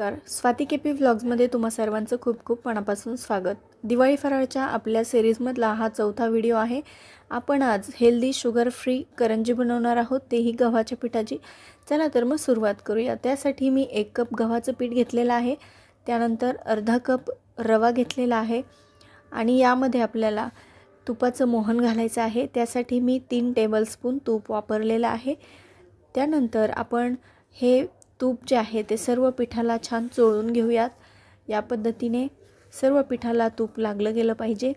नमस्कार Swati KP P व्लॉग्समध्ये तुम्हा सर्वांचं खूप खूप मनापासून स्वागत दिवाळी फराळच्या आपल्या सिरीजमधला हा चौथा व्हिडिओ आहे आपण आज हेल्दी शुगर फ्री करंजी बनवणार आहोत तेही गव्हाच्या पिठाची चला तर मग सुरुवात करूया त्यासाठी मी एक कप गव्हाचं पीठ घेतलेलं आहे त्यानंतर अर्धा कप रवा घेतलेला आहे आणि यामध्ये आपल्याला तुपाचं मोहन घालायचं आहे त्यासाठी मी तीन टेबलस्पून तूप वापरलेलं आहे त्यानंतर आपण हे तूप जे आहे ते सर्व पिठाला छान चोळून घेऊयात या पद्धतीने सर्व पिठाला तूप लागलं गेलं पाहिजे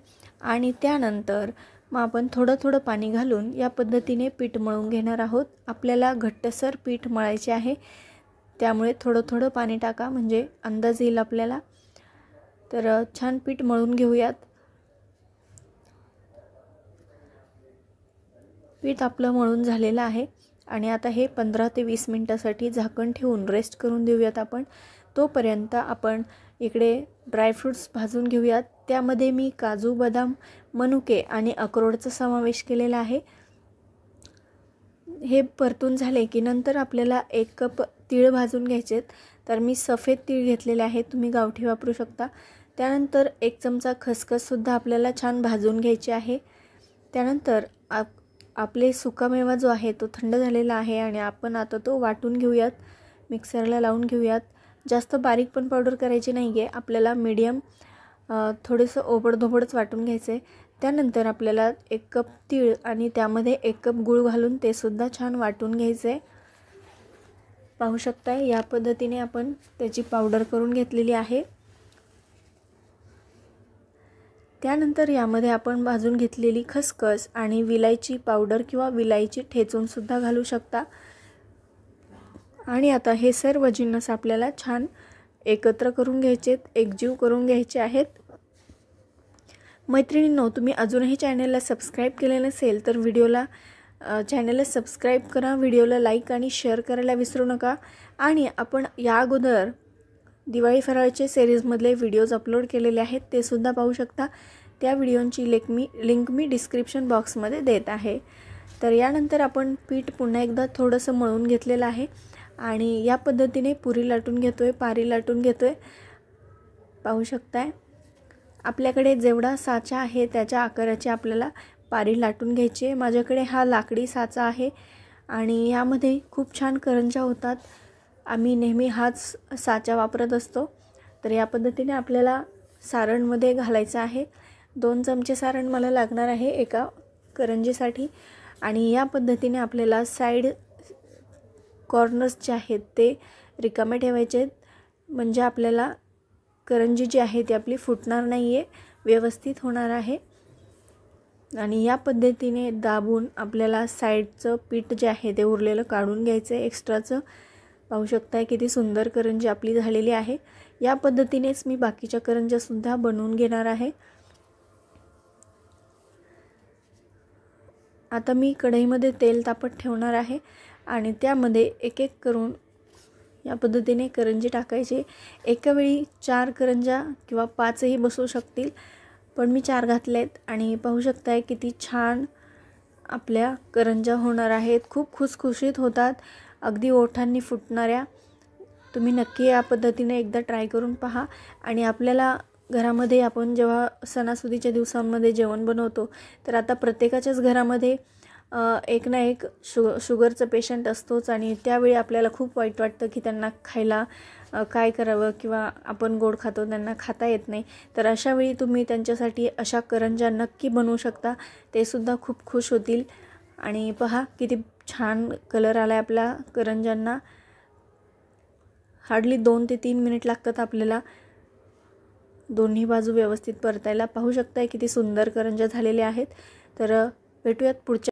आणि त्यानंतर मग आपण थोडं थोडं पाणी घालून या पद्धतीने पीठ मळून घेणार आहोत आपल्याला घट्टसर पीठ मळायचे आहे त्यामुळे थोडं थोडं पाणी टाका म्हणजे अंदाज येईल आपल्याला तर छान पीठ मळून घेऊयात पीठ आपलं मळून झालेलं आहे आणि आता हे पंधरा ते वीस मिनटासाठी झाकण ठेवून रेस्ट करून देऊयात आपण तोपर्यंत आपण इकडे ड्रायफ्रूट्स भाजून घेऊयात त्यामध्ये मी काजू बदाम मनुके आणि अक्रोडचा समावेश केलेला आहे हे परतून झाले की नंतर आपल्याला एक कप तीळ भाजून घ्यायचे तर मी सफेद तीळ घेतलेले आहे तुम्ही गावठी वापरू शकता त्यानंतर एक चमचा खसखससुद्धा आपल्याला छान भाजून घ्यायची आहे त्यानंतर आपले सुकामेवा जो आहे तो थंड झालेला आहे आणि आपण आता तो वाटून घेऊयात मिक्सरला लावून घेऊयात जास्त बारीक पण पावडर करायची नाही आहे आपल्याला मीडियम थोडंसं ओबडधोबडच वाटून घ्यायचं आहे त्यानंतर आपल्याला एक कप तीळ आणि त्यामध्ये एक कप गूळ घालून ते सुद्धा छान वाटून घ्यायचं आहे पाहू शकताय या पद्धतीने आपण त्याची पावडर करून घेतलेली आहे त्यानंतर यामध्ये आपण भाजून घेतलेली खसखस आणि विलायची पावडर किंवा विलायची ठेचूनसुद्धा घालू शकता आणि आता हे सर्व जिन्नस आपल्याला छान एकत्र करून घ्यायचेत एकजीव करून घ्यायचे आहेत मैत्रिणींनो तुम्ही अजूनही चॅनलला सबस्क्राईब केले नसेल तर व्हिडिओला चॅनलला सबस्क्राईब करा व्हिडिओला लाईक आणि शेअर करायला विसरू नका आणि आपण या अगोदर दिवाळी फराळचे सिरीजमधले व्हिडिओज अपलोड केलेले आहेत ते सुद्धा पाहू शकता त्या व्हिडिओंची लेक मी लिंक मी डिस्क्रिप्शन बॉक्समध्ये देत आहे तर यानंतर आपण पीठ पुन्हा एकदा थोडंसं मळून घेतलेलं आहे आणि या पद्धतीने पुरी लाटून घेतो आहे पारी लाटून घेतो आहे पाहू शकताय आपल्याकडे जेवढा साचा आहे त्याच्या आकाराची आपल्याला पारी लाटून घ्यायची आहे माझ्याकडे हा लाकडी साचा आहे आणि यामध्ये खूप छान करंजा होतात आम्ही नेहमी हाच साचा वापरत असतो तर या पद्धतीने आपल्याला सारणमध्ये घालायचं आहे दोन चमचे सारण मला लागणार आहे एका करंजीसाठी आणि या पद्धतीने आपल्याला साईड कॉर्नर्स जे आहेत ते रिकामे ठेवायचे आहेत म्हणजे आपल्याला करंजी जी आहे ती आपली फुटणार नाही आहे व्यवस्थित होणार आहे आणि या पद्धतीने दाबून आपल्याला साईडचं पीठ जे आहे ते उरलेलं काढून घ्यायचं आहे एक्स्ट्राचं पाहू शकताय किती सुंदर करंजी आपली झालेली आहे या पद्धतीनेच मी बाकीच्या करंज्यासुद्धा बनवून घेणार आहे आता मी कढईमध्ये तेल तापत ठेवणार आहे आणि त्यामध्ये एक एक करून या पद्धतीने करंजी टाकायची एका वेळी चार करंजा किंवा पाचही बसू शकतील पण मी चार घातले आहेत आणि पाहू शकताय किती छान आपल्या करंजा होणार आहेत खूप खुसखुशीत होतात अगदी ओठांनी फुटणाऱ्या तुम्ही नक्की या पद्धतीने एकदा ट्राय करून पहा आणि आपल्याला घरामध्ये आपण जेव्हा सणासुदीच्या दिवसांमध्ये जेवण बनवतो तर आता प्रत्येकाच्याच घरामध्ये एक ना एक शु शुगरचं पेशंट असतोच आणि त्यावेळी आपल्याला खूप वाईट वाटतं की त्यांना खायला काय करावं किंवा आपण गोड खातो त्यांना खाता येत नाही तर अशावेळी तुम्ही त्यांच्यासाठी अशा करंजा नक्की बनवू शकता ते सुद्धा खूप खुश होतील आणि पहा किती छान कलर आला आहे आपला करंजांना हार्डली दोन ते तीन मिनिट लागतात आपल्याला दोन्ही बाजू व्यवस्थित परतायला पाहू शकताय किती सुंदर करंजा झालेल्या आहेत तर भेटूयात पुढच्या